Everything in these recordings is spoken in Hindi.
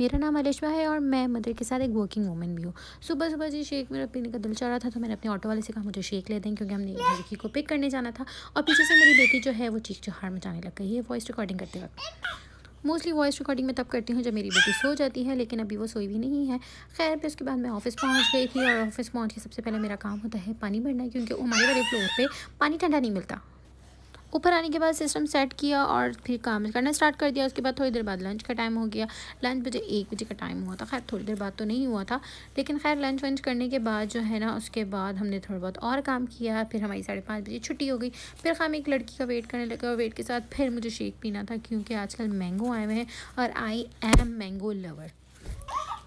मेरा नाम अलिशमा है और मैं मदर के साथ एक वर्किंग वूमन भी हूँ सुबह सुबह जी शेक मेरा पीने का दिल चाह रहा था तो मैंने अपने ऑटो वाले से कहा मुझे शेक ले दें क्योंकि हमने लड़की को पिक करने जाना था और पीछे से मेरी बेटी जो है वो चीख चहाड़ मचाने लग गई है वॉइस रिकॉर्डिंग करते वक्त मोस्टली वॉइस रिकॉर्डिंग मैं तब करती हूँ जब मेरी बेटी सो जाती है लेकिन अभी वो सोई भी नहीं है खैर फिर उसके बाद मैं ऑफिस पहुँच गई थी और ऑफिस पहुँच के सबसे पहले मेरा काम होता है पानी भरना क्योंकि हमारे वाले फ्लोर पर पानी ठंडा नहीं मिलता ऊपर आने के बाद सिस्टम सेट किया और फिर काम करना स्टार्ट कर दिया उसके बाद थोड़ी देर बाद लंच का टाइम हो गया लंच बजे एक बजे का टाइम हुआ था खैर थोड़ी देर बाद तो नहीं हुआ था लेकिन खैर लंच वंच करने के बाद जो है ना उसके बाद हमने थोड़ा बहुत और काम किया फिर हमारी साढ़े पाँच बजे छुट्टी हो गई फिर हम एक लड़की का वेट करने लगे और वेट के साथ फिर मुझे शेक पीना था क्योंकि आजकल मैंगो आए हुए हैं और आई एम मैंगो लवर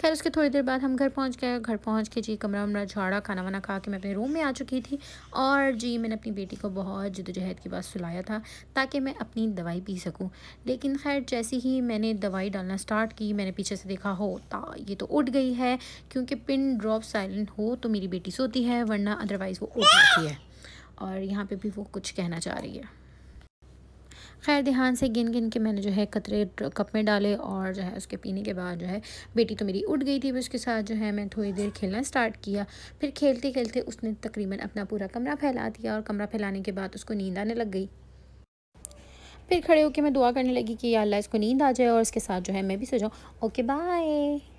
खैर उसके थोड़ी देर बाद हम घर पहुंच गए घर पहुंच के जी कमरा वमरा झाड़ा खाना वाना खा के मैं अपने रूम में आ चुकी थी और जी मैंने अपनी बेटी को बहुत जदोजहद के बाद सुलाया था ताकि मैं अपनी दवाई पी सकूँ लेकिन खैर जैसे ही मैंने दवाई डालना स्टार्ट की मैंने पीछे से देखा हो ता ये तो उठ गई है क्योंकि पिन ड्रॉप साइलेंट हो तो मेरी बेटी सोती है वरना अदरवाइज़ वो उठ जाती है और यहाँ पर भी वो कुछ कहना चाह रही है खैर ध्यान से गिन गिन के मैंने जो है कतरे कप में डाले और जो है उसके पीने के बाद जो है बेटी तो मेरी उठ गई थी उसके साथ जो है मैं थोड़ी देर खेलना स्टार्ट किया फिर खेलते खेलते उसने तकरीबन अपना पूरा कमरा फैला दिया और कमरा फैलाने के बाद उसको नींद आने लग गई फिर खड़े होकर मैं दुआ करने लगी कि अल्लाह इसको नींद आ जाए और इसके साथ जो है मैं भी सो जाऊँ ओके बाय